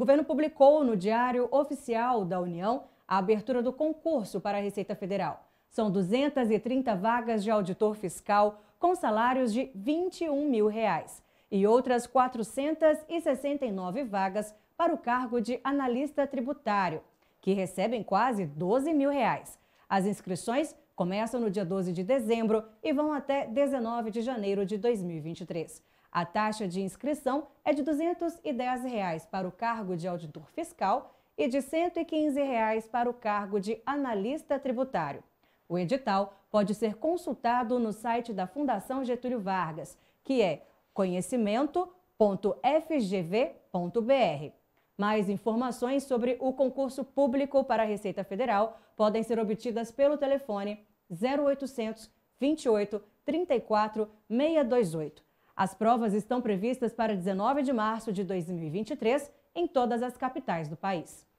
O governo publicou no Diário Oficial da União a abertura do concurso para a Receita Federal. São 230 vagas de auditor fiscal com salários de R$ 21 mil reais, e outras 469 vagas para o cargo de analista tributário, que recebem quase 12 mil reais. As inscrições começam no dia 12 de dezembro e vão até 19 de janeiro de 2023. A taxa de inscrição é de R$ 210 reais para o cargo de auditor fiscal e de R$ 115 reais para o cargo de analista tributário. O edital pode ser consultado no site da Fundação Getúlio Vargas, que é conhecimento.fgv.br. Mais informações sobre o concurso público para a Receita Federal podem ser obtidas pelo telefone 0800 28 34 628 as provas estão previstas para 19 de março de 2023 em todas as capitais do país.